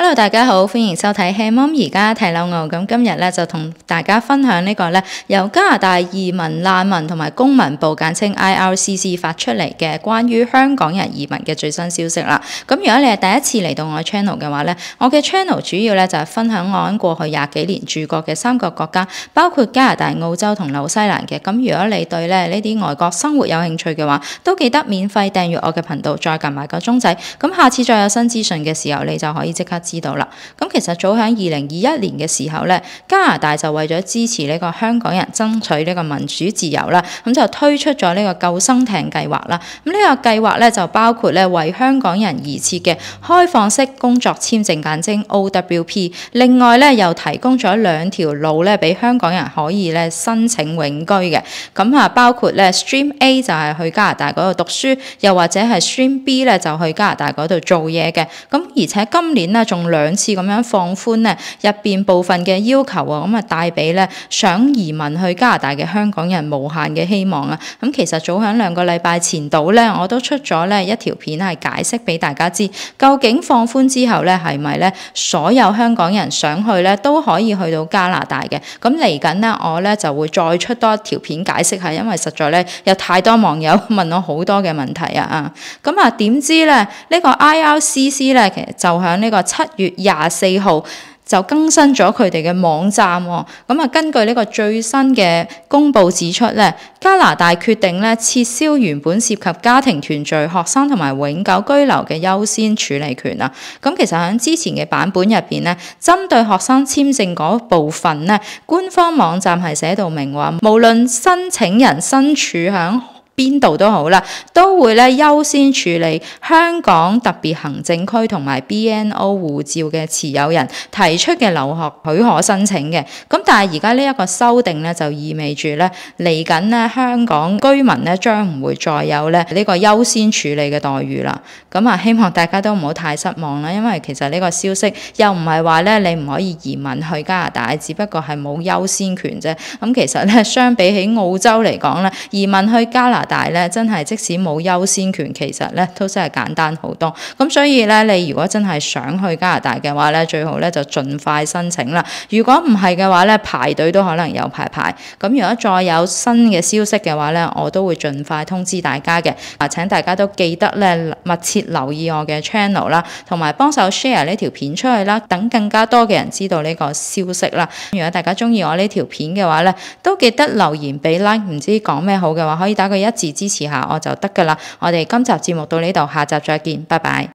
Hello，大家好，欢迎收睇《h e Mom》而家睇老牛》。咁今日咧就同大家分享呢个咧由加拿大移民难民同埋公民部简称 I L C C 发出嚟嘅关于香港人移民嘅最新消息啦。咁如果你系第一次嚟到我 channel 嘅话咧，我嘅 channel 主要咧就系分享我喺过去廿几年住过嘅三个国家，包括加拿大、澳洲同纽西兰嘅。咁如果你对咧呢啲外国生活有兴趣嘅话，都记得免费订阅我嘅频道，再揿埋个钟仔。咁下次再有新资讯嘅时候，你就可以即刻。知道啦，咁其實早喺二零二一年嘅時候咧，加拿大就為咗支持呢個香港人爭取呢個民主自由啦，咁就推出咗呢個救生艇計劃啦。咁呢個計劃咧就包括咧為香港人而設嘅開放式工作簽證簡稱 OWP，另外咧又提供咗兩條路咧俾香港人可以咧申請永居嘅。咁啊，包括咧 Stream A 就係去加拿大嗰度讀書，又或者係 Stream B 咧就去加拿大嗰度做嘢嘅。咁而且今年咧仲兩次咁樣放寬咧，入邊部分嘅要求啊，咁啊帶俾咧想移民去加拿大嘅香港人無限嘅希望啊！咁其實早響兩個禮拜前度咧，我都出咗咧一條片係解釋俾大家知，究竟放寬之後咧係咪咧所有香港人想去咧都可以去到加拿大嘅？咁嚟緊咧，我咧就會再出多一條片解釋下，因為實在咧有太多網友問我好多嘅問題啊！啊，咁啊點知咧呢個 ILCC 咧其實就響呢個七。月廿四號就更新咗佢哋嘅網站喎。咁啊，根據呢個最新嘅公佈指出咧，加拿大決定咧撤銷原本涉及家庭團聚、學生同埋永久居留嘅優先處理權啊。咁其實喺之前嘅版本入面咧，針對學生簽證嗰部分咧，官方網站係寫到明話，無論申請人身處響。邊度都好啦，都會咧優先處理香港特別行政區同埋 BNO 護照嘅持有人提出嘅留學許可申請嘅。咁但係而家呢一個修訂咧，就意味住咧嚟緊咧香港居民咧將唔會再有咧呢個優先處理嘅待遇啦。咁啊，希望大家都唔好太失望啦，因為其實呢個消息又唔係話咧你唔可以移民去加拿大，只不過係冇優先權啫。咁其實咧相比起澳洲嚟講咧，移民去加拿大。大咧，真係即使冇優先權，其實咧都真係簡單好多。咁所以咧，你如果真係想去加拿大嘅話咧，最好咧就盡快申請啦。如果唔係嘅話咧，排隊都可能有排排。咁如果再有新嘅消息嘅話咧，我都會盡快通知大家嘅。啊，請大家都記得咧密切留意我嘅 channel 啦，同埋幫手 share 呢條片出去啦，等更加多嘅人知道呢個消息啦。如果大家中意我呢條片嘅話咧，都記得留言俾 like。唔知講咩好嘅話，可以打個一。支持下我就得噶啦！我哋今集节目到呢度，下集再见，拜拜。